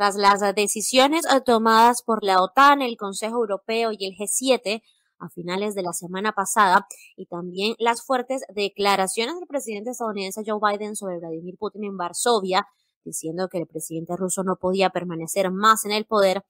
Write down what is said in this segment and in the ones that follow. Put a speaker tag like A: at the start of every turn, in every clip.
A: Tras las decisiones tomadas por la OTAN, el Consejo Europeo y el G7 a finales de la semana pasada y también las fuertes declaraciones del presidente estadounidense Joe Biden sobre Vladimir Putin en Varsovia, diciendo que el presidente ruso no podía permanecer más en el poder,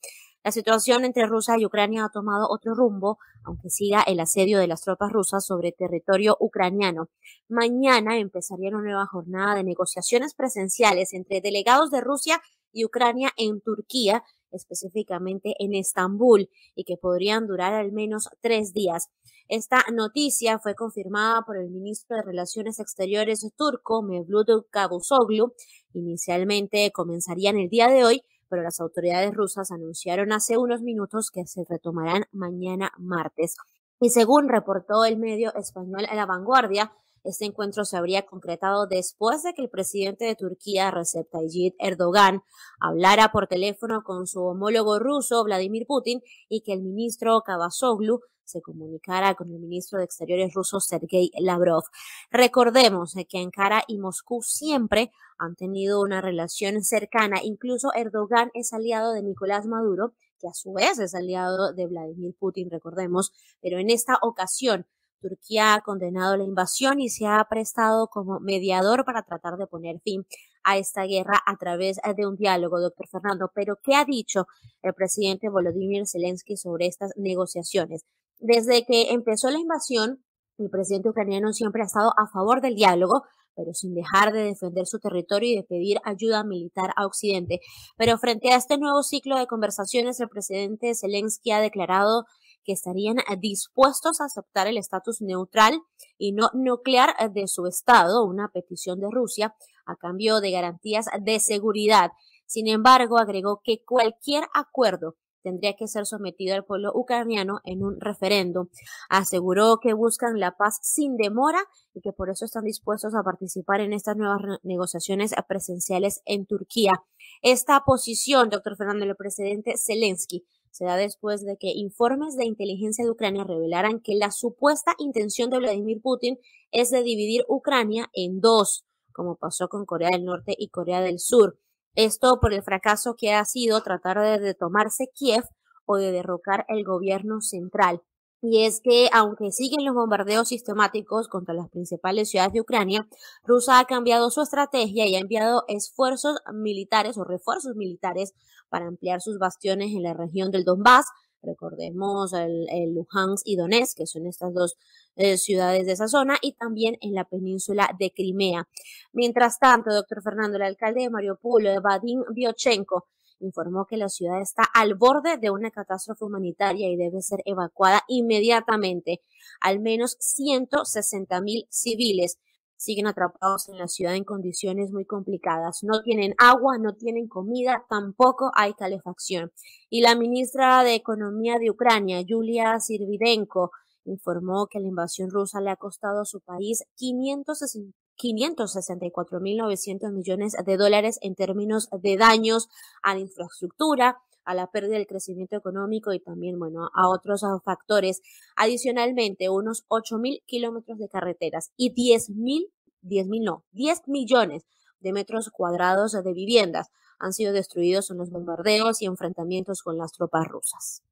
A: la situación entre Rusia y Ucrania ha tomado otro rumbo, aunque siga el asedio de las tropas rusas sobre territorio ucraniano. Mañana empezaría una nueva jornada de negociaciones presenciales entre delegados de Rusia y Ucrania en Turquía, específicamente en Estambul, y que podrían durar al menos tres días. Esta noticia fue confirmada por el ministro de Relaciones Exteriores turco, Mevlut Cavusoglu. Inicialmente comenzarían el día de hoy, pero las autoridades rusas anunciaron hace unos minutos que se retomarán mañana martes. Y según reportó el medio español La Vanguardia, este encuentro se habría concretado después de que el presidente de Turquía, Recep Tayyip Erdogan, hablara por teléfono con su homólogo ruso, Vladimir Putin, y que el ministro Kavazoglu se comunicara con el ministro de Exteriores ruso Sergei Lavrov. Recordemos eh, que Ankara y Moscú siempre han tenido una relación cercana. Incluso Erdogan es aliado de Nicolás Maduro, que a su vez es aliado de Vladimir Putin, recordemos, pero en esta ocasión Turquía ha condenado la invasión y se ha prestado como mediador para tratar de poner fin a esta guerra a través eh, de un diálogo, doctor Fernando. Pero, ¿qué ha dicho el presidente Volodymyr Zelensky sobre estas negociaciones? Desde que empezó la invasión, el presidente ucraniano siempre ha estado a favor del diálogo, pero sin dejar de defender su territorio y de pedir ayuda militar a Occidente. Pero frente a este nuevo ciclo de conversaciones, el presidente Zelensky ha declarado que estarían eh, dispuestos a aceptar el estatus neutral y no nuclear eh, de su Estado, una petición de Rusia a cambio de garantías de seguridad. Sin embargo, agregó que cualquier acuerdo tendría que ser sometido al pueblo ucraniano en un referendo. Aseguró que buscan la paz sin demora y que por eso están dispuestos a participar en estas nuevas negociaciones presenciales en Turquía. Esta posición, doctor Fernando, el presidente Zelensky, se da después de que informes de inteligencia de Ucrania revelaran que la supuesta intención de Vladimir Putin es de dividir Ucrania en dos, como pasó con Corea del Norte y Corea del Sur. Esto por el fracaso que ha sido tratar de tomarse Kiev o de derrocar el gobierno central. Y es que, aunque siguen los bombardeos sistemáticos contra las principales ciudades de Ucrania, Rusia ha cambiado su estrategia y ha enviado esfuerzos militares o refuerzos militares para ampliar sus bastiones en la región del Donbass. Recordemos el, Luhansk y Donetsk, que son estas dos eh, ciudades de esa zona, y también en la península de Crimea. Mientras tanto, doctor Fernando, el alcalde de Mariupol, Vadim Biochenko, informó que la ciudad está al borde de una catástrofe humanitaria y debe ser evacuada inmediatamente. Al menos 160 mil civiles siguen atrapados en la ciudad en condiciones muy complicadas. No tienen agua, no tienen comida, tampoco hay calefacción. Y la ministra de Economía de Ucrania, Yulia Sirvidenko, informó que la invasión rusa le ha costado a su país 560 564.900 millones de dólares en términos de daños a la infraestructura, a la pérdida del crecimiento económico y también, bueno, a otros ah, factores. Adicionalmente, unos 8.000 kilómetros de carreteras y 10.000, 10.000 no, 10 millones de metros cuadrados de viviendas han sido destruidos en los bombardeos y enfrentamientos con las tropas rusas.